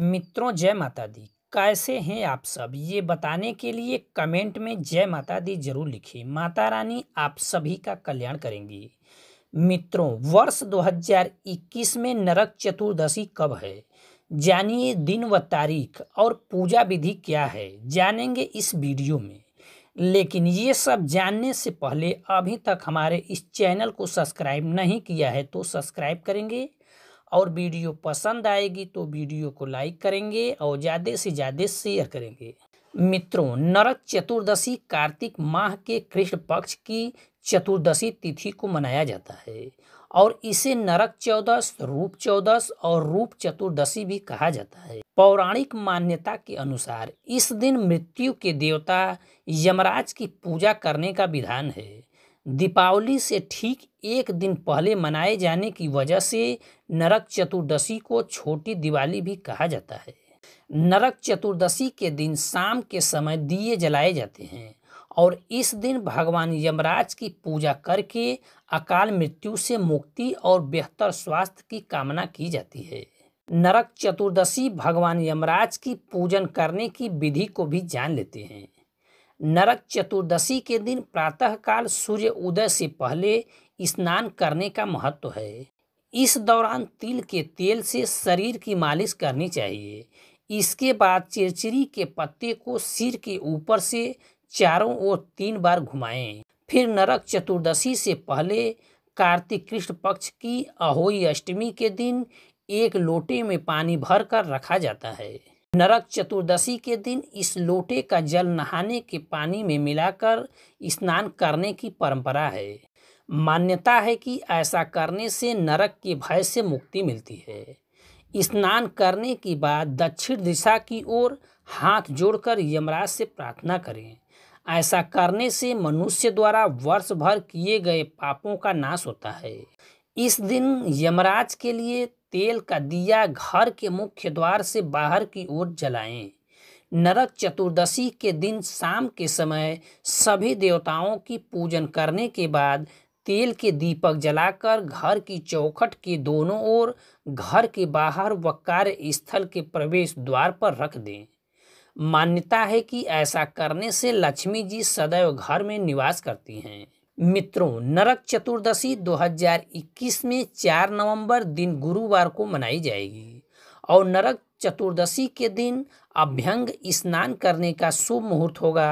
मित्रों जय माता दी कैसे हैं आप सब ये बताने के लिए कमेंट में जय माता दी जरूर लिखिए माता रानी आप सभी का कल्याण करेंगी मित्रों वर्ष 2021 में नरक चतुर्दशी कब है जानिए दिन व तारीख और पूजा विधि क्या है जानेंगे इस वीडियो में लेकिन ये सब जानने से पहले अभी तक हमारे इस चैनल को सब्सक्राइब नहीं किया है तो सब्सक्राइब करेंगे और वीडियो पसंद आएगी तो वीडियो को लाइक करेंगे और ज़्यादा से ज़्यादा शेयर करेंगे मित्रों नरक चतुर्दशी कार्तिक माह के कृष्ण पक्ष की चतुर्दशी तिथि को मनाया जाता है और इसे नरक चौदस रूप चौदस और रूप चतुर्दशी भी कहा जाता है पौराणिक मान्यता के अनुसार इस दिन मृत्यु के देवता यमराज की पूजा करने का विधान है दीपावली से ठीक एक दिन पहले मनाए जाने की वजह से नरक चतुर्दशी को छोटी दिवाली भी कहा जाता है नरक चतुर्दशी के दिन शाम के समय दिए जलाए जाते हैं और इस दिन भगवान यमराज की पूजा करके अकाल मृत्यु से मुक्ति और बेहतर स्वास्थ्य की कामना की जाती है नरक चतुर्दशी भगवान यमराज की पूजन करने की विधि को भी जान लेते हैं नरक चतुर्दशी के दिन प्रातःकाल सूर्य उदय से पहले स्नान करने का महत्व है इस दौरान तिल के तेल से शरीर की मालिश करनी चाहिए इसके बाद चिरचिरी के पत्ते को सिर के ऊपर से चारों ओर तीन बार घुमाएं फिर नरक चतुर्दशी से पहले कार्तिक कृष्ण पक्ष की अहोई अष्टमी के दिन एक लोटे में पानी भरकर रखा जाता है नरक चतुर्दशी के दिन इस लोटे का जल नहाने के पानी में मिलाकर स्नान करने की परंपरा है मान्यता है कि ऐसा करने से नरक के भय से मुक्ति मिलती है स्नान करने के बाद दक्षिण दिशा की ओर हाथ जोड़कर यमराज से प्रार्थना करें ऐसा करने से मनुष्य द्वारा वर्ष भर किए गए पापों का नाश होता है इस दिन यमराज के लिए तेल का दिया घर के मुख्य द्वार से बाहर की ओर जलाएं नरक चतुर्दशी के दिन शाम के समय सभी देवताओं की पूजन करने के बाद तेल के दीपक जलाकर घर की चौखट के दोनों ओर घर के बाहर व कार्य स्थल के प्रवेश द्वार पर रख दें मान्यता है कि ऐसा करने से लक्ष्मी जी सदैव घर में निवास करती हैं मित्रों नरक चतुर्दशी 2021 में 4 नवंबर दिन गुरुवार को मनाई जाएगी और नरक चतुर्दशी के दिन अभ्यंग स्नान करने का शुभ मुहूर्त होगा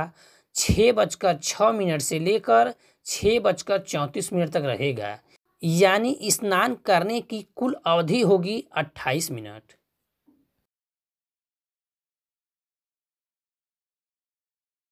छः बजकर छः मिनट से लेकर छः बजकर चौंतीस मिनट तक रहेगा यानी स्नान करने की कुल अवधि होगी अट्ठाईस मिनट